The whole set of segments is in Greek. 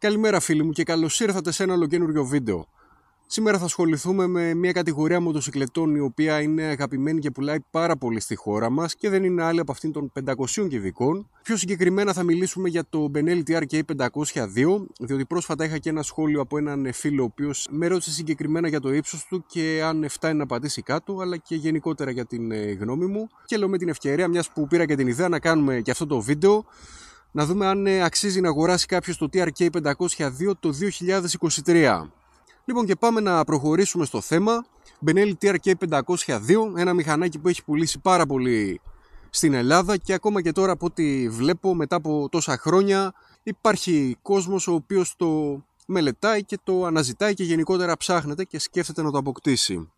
Καλημέρα φίλοι μου και καλώς ήρθατε σε ένα άλλο καινούριο βίντεο. Σήμερα θα ασχοληθούμε με μια κατηγορία μοτοσυκλετών η οποία είναι αγαπημένη και πουλάει πάρα πολύ στη χώρα μας και δεν είναι άλλη από αυτήν των 500 κυβικών. Πιο συγκεκριμένα θα μιλήσουμε για το Benelli TRK 502 διότι πρόσφατα είχα και ένα σχόλιο από έναν φίλο ο οποίος με ρώτησε συγκεκριμένα για το ύψος του και αν φτάνει να πατήσει κάτω αλλά και γενικότερα για την ε, γνώμη μου και λέω με την ευκαιρία μιας που πήρα και την ιδέα να κάνουμε και αυτό το βίντεο να δούμε αν ε, αξίζει να αγοράσει κάποιος το TRK 502 το 2023. Λοιπόν και πάμε να προχωρήσουμε στο θέμα. Benelli TRK 502, ένα μηχανάκι που έχει πουλήσει πάρα πολύ στην Ελλάδα και ακόμα και τώρα από ό,τι βλέπω μετά από τόσα χρόνια υπάρχει κόσμος ο οποίος το μελετάει και το αναζητάει και γενικότερα ψάχνεται και σκέφτεται να το αποκτήσει.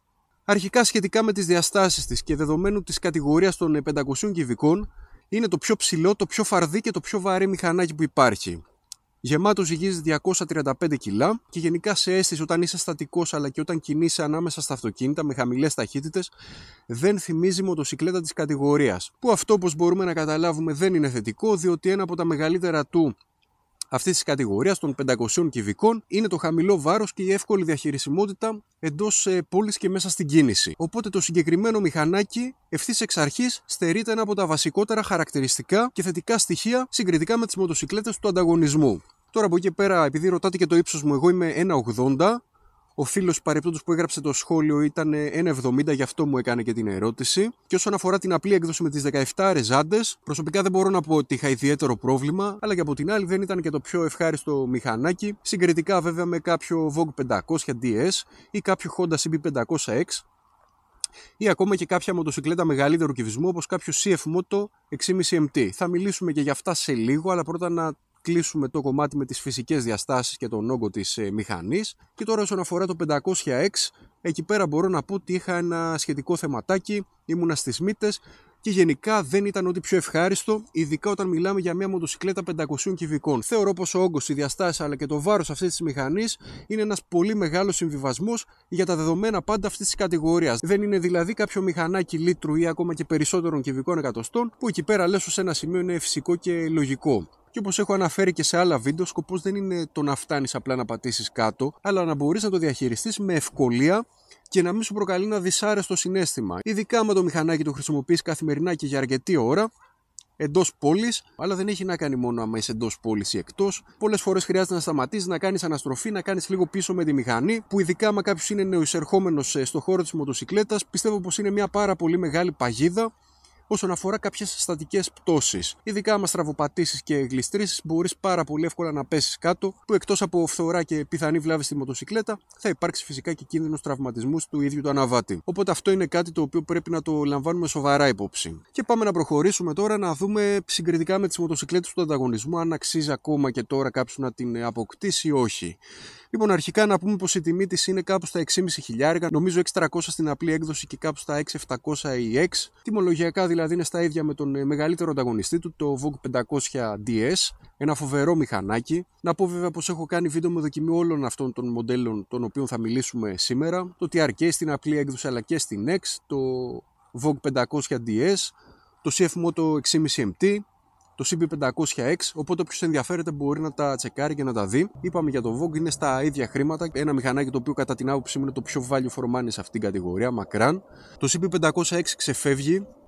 Αρχικά σχετικά με τις διαστάσεις της και δεδομένου της κατηγορίας των 500 κυβικών είναι το πιο ψηλό, το πιο φαρδί και το πιο βαρύ μηχανάκι που υπάρχει. Γεμάτος ζυγίζει 235 κιλά και γενικά σε αίσθηση όταν είσαι στατικός αλλά και όταν κινείσαι ανάμεσα στα αυτοκίνητα με χαμηλές ταχύτητες, δεν θυμίζει μοτοσυκλέτα της κατηγορίας. Που αυτό, όπως μπορούμε να καταλάβουμε, δεν είναι θετικό, διότι ένα από τα μεγαλύτερα του αυτής της κατηγορίας των 500 κυβικών είναι το χαμηλό βάρος και η εύκολη διαχειρισιμότητα εντός ε, πόλης και μέσα στην κίνηση. Οπότε το συγκεκριμένο μηχανάκι ευθύς εξ αρχής στερείται ένα από τα βασικότερα χαρακτηριστικά και θετικά στοιχεία συγκριτικά με τις μοτοσυκλέτες του ανταγωνισμού. Τώρα από εκεί πέρα, επειδή ρωτάτε και το ύψος μου, εγώ είμαι 1,80. Ο φίλος παρεπτόντω που έγραψε το σχόλιο ήταν 1,70, ε, γι' αυτό μου έκανε και την ερώτηση. Και όσον αφορά την απλή έκδοση με τις 17 ρεζάντες, προσωπικά δεν μπορώ να πω ότι είχα ιδιαίτερο πρόβλημα, αλλά και από την άλλη δεν ήταν και το πιο ευχάριστο μηχανάκι, συγκριτικά βέβαια με κάποιο Vogue 500 DS ή κάποιο Honda CB500X, ή ακόμα και κάποια μοτοσυκλέτα μεγαλύτερου κυβισμού όπως κάποιο CF Moto 6,5 MT. Θα μιλήσουμε και για αυτά σε λίγο, αλλά πρώτα να κλείσουμε το κομμάτι με τις φυσικές διαστάσεις και τον όγκο της ε, μηχανής και τώρα όσον αφορά το 506 εκεί πέρα μπορώ να πω ότι είχα ένα σχετικό θεματάκι, ήμουνα στις μύτες και γενικά δεν ήταν ό,τι πιο ευχάριστο, ειδικά όταν μιλάμε για μια μοτοσυκλέτα 500 κυβικών. Θεωρώ πως ο όγκος, η διαστάση αλλά και το βάρος αυτής της μηχανής είναι ένας πολύ μεγάλος συμβιβασμός για τα δεδομένα πάντα αυτής της κατηγορίας. Δεν είναι δηλαδή κάποιο μηχανάκι λίτρου ή ακόμα και περισσότερων κυβικών εκατοστών, που εκεί πέρα λες σε ένα σημείο είναι φυσικό και λογικό. Και όπως έχω αναφέρει και σε άλλα βίντεο, σκοπός δεν είναι το να φτάνεις απλά να πατήσεις κάτω, αλλά να μπορείς να το διαχειριστείς με ευκολία και να μην σου προκαλεί ένα δυσάρεστο συνέστημα. Ειδικά με το μηχανάκι το χρησιμοποιείς καθημερινά και για αρκετή ώρα, εντός πόλης, αλλά δεν έχει να κάνει μόνο άμα είσαι εντός πόλης ή εκτός. Πολλές φορές χρειάζεται να σταματήσεις, να κάνεις αναστροφή, να κάνεις λίγο πίσω με τη μηχανή, που ειδικά άμα κάποιος είναι νεοεισερχόμενος ε, στο χώρο της μοτοσυκλέτας, πιστεύω πως είναι μια πάρα πολύ μεγάλη παγίδα όσον αφορά κάποιες στατικές πτώσεις. Ειδικά άμα στραβοπατήσεις και γλιστρήσεις μπορείς πάρα πολύ εύκολα να πέσεις κάτω, που εκτός από φθορά και πιθανή βλάβη στη μοτοσυκλέτα, θα υπάρξει φυσικά και κίνδυνος τραυματισμού του ίδιου του αναβάτη. Οπότε αυτό είναι κάτι το οποίο πρέπει να το λαμβάνουμε σοβαρά υπόψη. Και πάμε να προχωρήσουμε τώρα να δούμε συγκριτικά με τις μοτοσυκλέτες του ανταγωνισμού, αν αξίζει ακόμα και τώρα κάποιος να την αποκτήσει ή όχι. Λοιπόν, αρχικά να πούμε πως η τιμή της είναι κάπου στα 6.500, νομίζω 6.300 στην απλή έκδοση και κάπου στα 6.700 ή 6. Τιμολογιακά δηλαδή δηλαδή είναι στα ίδια με τον ε, μεγαλύτερο ανταγωνιστή του, το Vogue 500DS, ένα φοβερό μηχανάκι. Να πω βέβαια πως έχω κάνει βίντεο με δοκιμή όλων αυτών των μοντέλων των οποίων θα μιλήσουμε σήμερα, το TRK στην απλή έκδοση αλλά και στην X, το Vogue 500DS, το CF Moto 6.5 MT, το CB500X, οπότε όποιος ενδιαφέρεται μπορεί να τα τσεκάρει και να τα δει. Είπαμε για το Vogue, είναι στα ίδια χρήματα. Ένα μηχανάκι το οποίο κατά την άποψή μου είναι το πιο value for money σε αυτήν την κατηγορία, μακράν. Το cb 506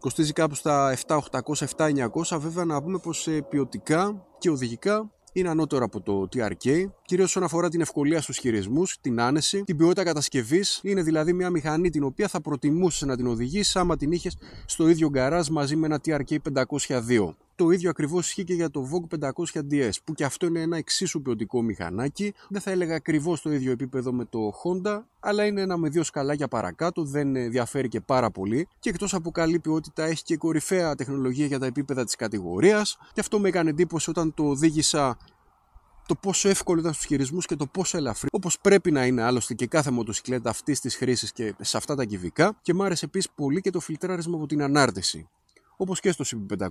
κοστίζει κάπου στα 7.800-7.900. Βέβαια να πούμε πως ε, ποιοτικά και οδηγικά είναι ανώτερο από το TRK, κυρίως όσον αφορά την ευκολία στους χειρισμούς, την άνεση, την ποιότητα κατασκευής. Είναι δηλαδή μια μηχανή την οποία θα προτιμούσες να την οδηγεί άμα την είχες στο ίδιο γκαράζ μαζί με ένα TRK 502. Το ίδιο ακριβώς ισχύει και για το Vogue 500DS, που και αυτό είναι ένα εξίσου ποιοτικό μηχανάκι. Δεν θα έλεγα ακριβώς το ίδιο επίπεδο με το Honda, αλλά είναι ένα με δύο σκαλάκια παρακάτω, δεν ε, διαφέρει και πάρα πολύ. Και εκτός από καλή ποιότητα, έχει και κορυφαία τεχνολογία για τα επίπεδα της κατηγορίας. Και αυτό με έκανε εντύπωση όταν το οδήγησα το πόσο εύκολο ήταν στους χειρισμούς και το πόσο ελαφρύ, όπως πρέπει να είναι άλλωστε και κάθε μοτοσυκλέτα αυτής της χρήσης και σε αυτά τα κυβικά. Και μου άρεσε επίσης πολύ και το φιλτράρισμα από την ανάρτηση όπως και στο cb 506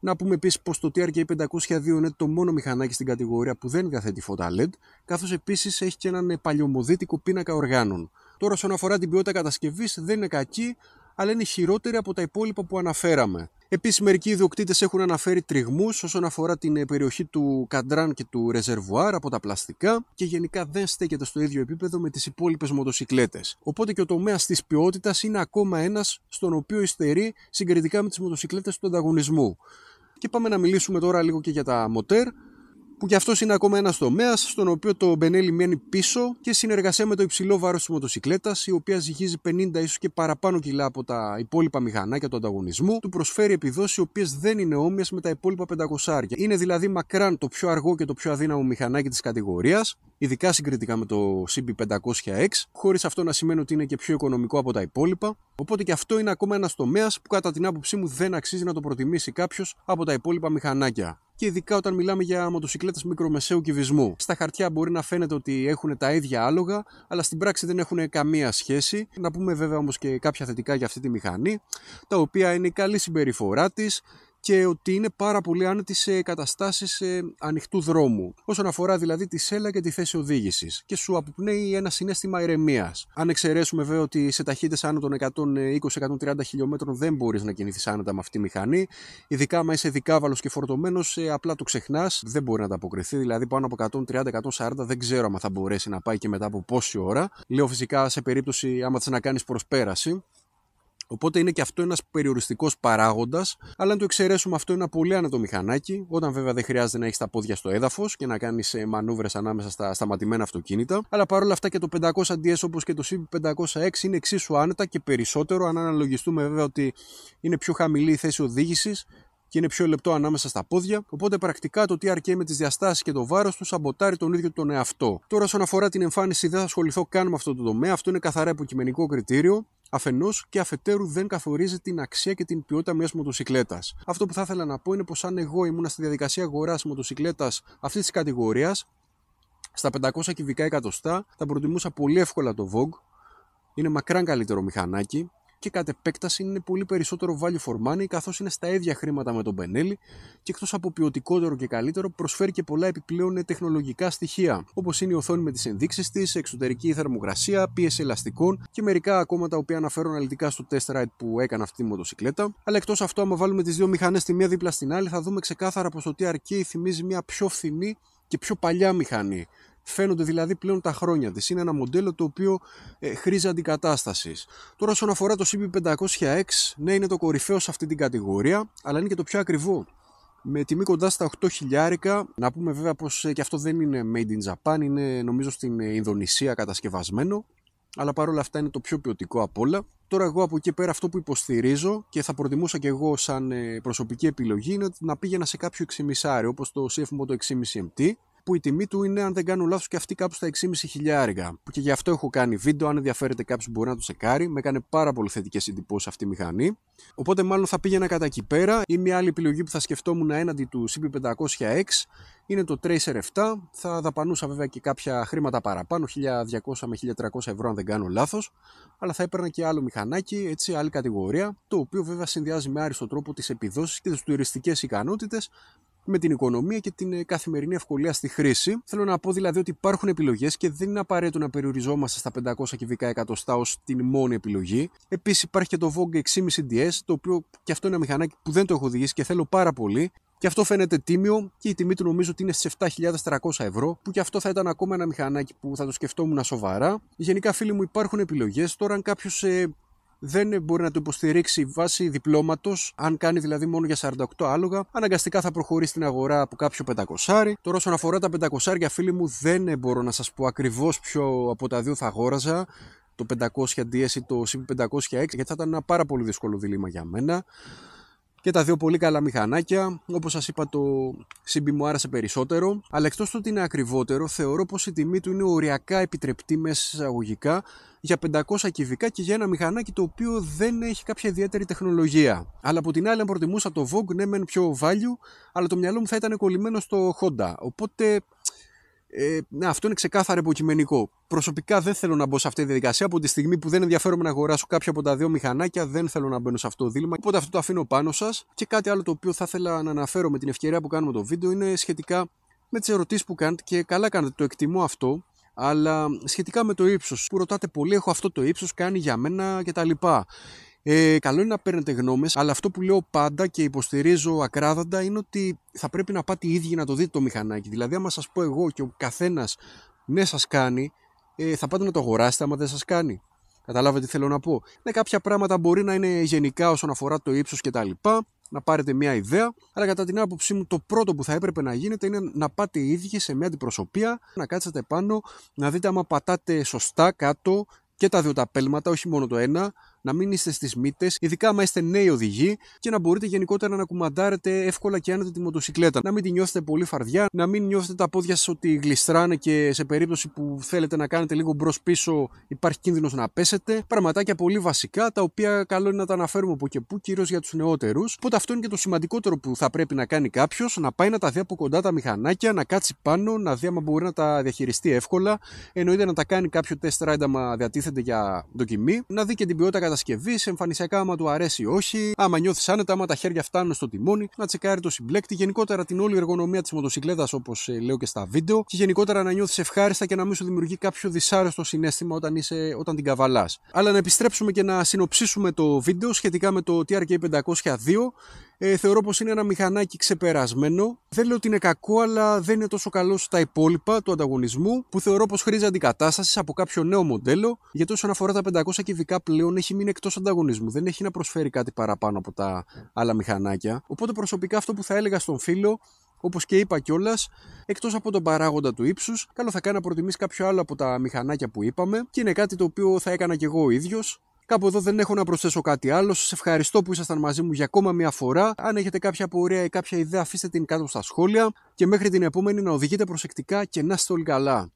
Να πούμε επίσης πως το TRK502 είναι το μόνο μηχανάκι στην κατηγορία που δεν καθέτει φώτα LED, καθώς επίσης έχει και έναν παλιωμοδίτικο πίνακα οργάνων. Τώρα, όσον αφορά την ποιότητα κατασκευής, δεν είναι κακή, αλλά είναι χειρότερη από τα υπόλοιπα που αναφέραμε. Επίσης, μερικοί ιδιοκτήτες έχουν αναφέρει τριγμούς όσον αφορά την ε, περιοχή του καντράν και του ρεζερβουάρ από τα πλαστικά και γενικά δεν στέκεται στο ίδιο επίπεδο με τις υπόλοιπες μοτοσυκλέτες. Οπότε και ο τομέας της ποιότητας είναι ακόμα ένας στον οποίο υστερεί συγκριτικά με τις μοτοσυκλέτες του ανταγωνισμού. Και πάμε να μιλήσουμε τώρα λίγο και για τα μοτέρ που και αυτό είναι ακόμα ένας τομέας στον οποίο το Μπενέλη μένει πίσω και συνεργασία με το υψηλό βάρος της μοτοσυκλέτας, η οποία ζυγίζει 50 ίσως και παραπάνω κιλά από τα υπόλοιπα μηχανάκια του ανταγωνισμού, του προσφέρει επιδόσεις οι οποίες δεν είναι όμοιες με τα υπόλοιπα 500. Είναι δηλαδή μακράν το πιο αργό και το πιο αδύναμο μηχανάκι της κατηγορίας, ειδικά συγκριτικά με το CB500X, χωρίς αυτό να σημαίνει ότι είναι και πιο οικονομικό από τα υπόλοιπα. Οπότε και αυτό είναι ακόμα ένας τομέας που κατά την άποψή μου δεν αξίζει να το προτιμήσει κάποιος από τα υπόλοιπα μηχανάκια και ειδικά όταν μιλάμε για μοτοσυκλέτες μικρομεσαίου κυβισμού. Στα χαρτιά μπορεί να φαίνεται ότι έχουν τα ίδια άλογα, αλλά στην πράξη δεν έχουν καμία σχέση. Να πούμε βέβαια όμως και κάποια θετικά για αυτή τη μηχανή, τα οποία είναι η καλή συμπεριφορά της, και ότι είναι πάρα πολύ άνετη σε καταστάσεις ε, ανοιχτού δρόμου. Όσον αφορά δηλαδή τη σέλα και τη θέση οδήγησης και σου αποπνέει ένα συνέστημα ηρεμίας. Αν εξαιρέσουμε βέβαια ότι σε ταχύτητες άνω των 120-130 χιλιόμετρων δεν μπορείς να κινηθείς άνετα με αυτή τη μηχανή, ειδικά άμα είσαι δικάβαλος και φορτωμένος, ε, απλά το ξεχνάς, δεν μπορεί να τα αποκριθεί. Δηλαδή πάνω από 130-140 δεν ξέρω άμα θα μπορέσει να πάει και μετά από πόση ώρα. Λέω φυσικά σε περίπτωση άμα θες να κάνεις προσπέραση, Οπότε είναι και αυτό ένας περιοριστικός παράγοντας, αλλά αν το εξαιρέσουμε αυτό είναι ένα πολύ άνετο μηχανάκι, όταν βέβαια δεν χρειάζεται να έχεις τα πόδια στο έδαφος και να κάνεις ε, μανούβρες ανάμεσα στα σταματημένα αυτοκίνητα. Αλλά παρόλα αυτά και το 500 DS όπως και το CB506 είναι εξίσου άνετα και περισσότερο, αν αναλογιστούμε βέβαια ότι είναι πιο χαμηλή η θέση οδήγησης και είναι πιο λεπτό ανάμεσα στα πόδια. Οπότε πρακτικά το TRK με τις διαστάσεις και το βάρος τους σαμποτάρει τον ίδιο τον εαυτό. Τώρα, όσον αφορά την εμφάνιση, δεν θα ασχοληθώ καν με αυτό το τομέα. Αυτό είναι καθαρά υποκειμενικό κριτήριο. Αφενός και αφετέρου δεν καθορίζει την αξία και την ποιότητα μιας μοτοσυκλέτας. Αυτό που θα ήθελα να πω είναι πως αν εγώ ήμουν στη διαδικασία αγοράς μοτοσυκλέτας αυτής της κατηγορίας, στα 500 κυβικά εκατοστά θα προτιμούσα πολύ εύκολα το Vogue. Είναι μακράν καλύτερο μηχανάκι και κατ' επέκταση είναι πολύ περισσότερο value for money καθώς είναι στα ίδια χρήματα με τον Πενέλη και εκτός από ποιοτικότερο και καλύτερο προσφέρει και πολλά επιπλέον τεχνολογικά στοιχεία όπως είναι η οθόνη με τις ενδείξεις της, εξωτερική θερμοκρασία, πίεση ελαστικών και μερικά ακόμα τα οποία αναφέρω αναλυτικά στο test ride που έκανα αυτή τη μοτοσυκλέτα. Αλλά εκτός αυτού, άμα βάλουμε τις δύο μηχανές τη μία δίπλα στην άλλη, θα δούμε ξεκάθαρα πως το TRK θυμίζει μια πιο φθηνή και πιο παλιά μηχανή Φαίνονται δηλαδή πλέον τα χρόνια της. Είναι ένα μοντέλο το οποίο ε, χρήζει αντικατάστασης. Τώρα, όσον αφορά το CB500X, ναι, είναι το κορυφαίο σε αυτή την κατηγορία, αλλά είναι και το πιο ακριβό. Με τιμή κοντά στα 8000 να πούμε βέβαια πως ε, και αυτό δεν είναι made in Japan, είναι νομίζω στην Ινδονησία κατασκευασμένο, αλλά παρόλα αυτά είναι το πιο ποιοτικό απ' όλα. Τώρα εγώ από εκεί πέρα αυτό που υποστηρίζω και θα προτιμούσα και εγώ σαν ε, προσωπική επιλογή είναι να πήγαινα σε κάποιο 6,5 όπως το Moto 6,5 MT που η τιμή του είναι αν δεν κάνω λάθος και αυτή κάπου στα 6,5 χιλιάρικα και γι' αυτό έχω κάνει βίντεο αν ενδιαφέρεται κάποιος μπορεί να το σεκάρει. με έκανε πάρα πολύ θετικές εντυπώσεις αυτή η μηχανή οπότε μάλλον θα πήγαινα κατά εκεί πέρα ή μια άλλη επιλογή που θα σκεφτόμουν έναντι του CP500X είναι το Tracer 7 θα δαπανούσα βέβαια και κάποια χρήματα παραπάνω 1200 με 1300 ευρώ αν δεν κάνω λάθος αλλά θα έπαιρνα και άλλο μηχανάκι έτσι άλλη κατηγορία το οποίο βέβαια συνδυάζει με άριστο τρόπο τις επιδόσεις και τις τουριστικές ικανότητες με την οικονομία και την ε, καθημερινή ευκολία στη χρήση. Θέλω να πω δηλαδή ότι υπάρχουν επιλογές και δεν είναι απαραίτητο να περιοριζόμαστε στα 500 κυβικά εκατοστά ως την μόνη επιλογή. Επίσης υπάρχει και το Vogue 6,5 DS, το οποίο και αυτό είναι ένα μηχανάκι που δεν το έχω οδηγήσει και θέλω πάρα πολύ. Και αυτό φαίνεται τίμιο και η τιμή του νομίζω ότι είναι στις 7.400 ευρώ, που και αυτό θα ήταν ακόμα ένα μηχανάκι που θα το σκεφτόμουν σοβαρά. Γενικά, φίλοι μου, υπάρχουν επιλογές. Τώρα, αν κάποιος ε, δεν μπορεί να το υποστηρίξει βάση διπλώματος. Αν κάνει δηλαδή μόνο για 48 άλογα, αναγκαστικά θα προχωρήσει στην αγορά από κάποιο 500. Τώρα, όσον αφορά τα 500, φίλοι μου, δεν μπορώ να σας πω ακριβώς ποιο από τα δύο θα αγόραζα το 500DS ή το CB506 γιατί θα ήταν ένα πάρα πολύ δύσκολο διλήμμα για μένα και τα δύο πολύ καλά μηχανάκια. Όπως σας είπα το CB μου άρεσε περισσότερο. Αλλά εκτός του ότι είναι ακριβότερο θεωρώ πως η τιμή του είναι οριακά επιτρεπτή μέσα εισαγωγικά για 500 κυβικά και για ένα μηχανάκι το οποίο δεν έχει κάποια ιδιαίτερη τεχνολογία. Αλλά από την άλλη, αν προτιμούσα το Vogue, ναι, μεν πιο value, αλλά το μυαλό μου θα ήταν κολλημένο στο Honda. Οπότε ε, ναι, αυτό είναι ξεκάθαρο υποκειμενικό. Προσωπικά δεν θέλω να μπω σε αυτή τη διαδικασία. Από τη στιγμή που δεν ενδιαφέρομαι να αγοράσω κάποια από τα δύο μηχανάκια, δεν θέλω να μπαίνω σε αυτό το δίλημα. Οπότε αυτό το αφήνω πάνω σας. Και κάτι άλλο το οποίο θα ήθελα να αναφέρω με την ευκαιρία που κάνουμε το βίντεο είναι σχετικά με τις ερωτήσεις που κάνετε και καλά κάνετε, το εκτιμώ αυτό. Αλλά σχετικά με το ύψος που ρωτάτε πολύ, έχω αυτό το ύψος, κάνει για μένα κτλ. Ε, καλό είναι να παίρνετε γνώμες αλλά αυτό που λέω πάντα και υποστηρίζω ακράδαντα είναι ότι θα πρέπει να πάτε οι ίδιοι να το δείτε το μηχανάκι. Δηλαδή, άμα σας πω εγώ και ο καθένας ναι, σας κάνει, ε, θα πάτε να το αγοράσετε άμα δεν σας κάνει. Καταλάβατε τι θέλω να πω. Ναι, κάποια πράγματα μπορεί να είναι γενικά όσον αφορά το ύψος λοιπά Να πάρετε μια ιδέα, αλλά κατά την άποψή μου, το πρώτο που θα έπρεπε να γίνεται είναι να πάτε οι ίδιοι σε μια αντιπροσωπεία, να κάτσετε πάνω, να δείτε άμα πατάτε σωστά κάτω και τα δύο τα πέλματα, όχι μόνο το ένα, να μην είστε στις μύτες, ειδικά άμα είστε νέοι οδηγοί και να μπορείτε γενικότερα να κουμαντάρετε εύκολα και άνετα τη μοτοσυκλέτα. Να μην τη νιώθετε πολύ φαρδιά, να μην νιώθετε τα πόδια σας ότι γλιστράνε και σε περίπτωση που θέλετε να κάνετε λίγο μπρο-πίσω υπάρχει κίνδυνος να πέσετε. Πραγματάκια πολύ βασικά τα οποία καλό είναι να τα αναφέρουμε από και πού, κυρίως για τους νεότερους. Οπότε αυτό είναι και το σημαντικότερο που θα πρέπει να κάνει κάποιος, να πάει να τα δει από κοντά τα μηχανάκια, να κάτσει πάνω, να δει άμα μπορεί να τα διαχειριστεί εύκολα. Εννοείται να τα κάνει κάποιο test ride μα διατίθεται για δοκιμή, να δει και την ποιότητα κατασκευή, εμφανισιακά άμα του αρέσει ή όχι, άμα νιώθεις άνετα, άμα τα χέρια φτάνουν στο τιμόνι, να τσεκάρει το συμπλέκτη, γενικότερα την όλη εργονομία της μοτοσυκλέτας όπως ε, λέω και στα βίντεο, και γενικότερα να νιώθεις ευχάριστα και να μην σου δημιουργεί κάποιο δυσάρεστο συνέστημα όταν, είσαι, όταν την καβαλάς. Αλλά να επιστρέψουμε και να συνοψίσουμε το βίντεο σχετικά με το TRK 502 ε, θεωρώ πως είναι ένα μηχανάκι ξεπερασμένο. Δεν λέω ότι είναι κακό, αλλά δεν είναι τόσο καλό στα υπόλοιπα του ανταγωνισμού, που θεωρώ πως χρήζει αντικατάστασης από κάποιο νέο μοντέλο, γιατί όσον αφορά τα 500 κυβικά πλέον έχει μείνει εκτός ανταγωνισμού. Δεν έχει να προσφέρει κάτι παραπάνω από τα άλλα μηχανάκια. Οπότε προσωπικά αυτό που θα έλεγα στον φίλο όπως και είπα κιόλας, εκτός από τον παράγοντα του ύψους, καλό θα κάνει να προτιμήσει κάποιο άλλο από τα μηχανάκια που είπαμε και είναι κάτι το οποίο θα έκανα κι εγώ ο ίδιος. Κάπου εδώ δεν έχω να προσθέσω κάτι άλλο. Σας ευχαριστώ που ήσασταν μαζί μου για ακόμα μια φορά. Αν έχετε κάποια πορεία ή κάποια ιδέα, αφήστε την κάτω στα σχόλια. Και μέχρι την επόμενη να οδηγείτε προσεκτικά και να είστε όλοι καλά.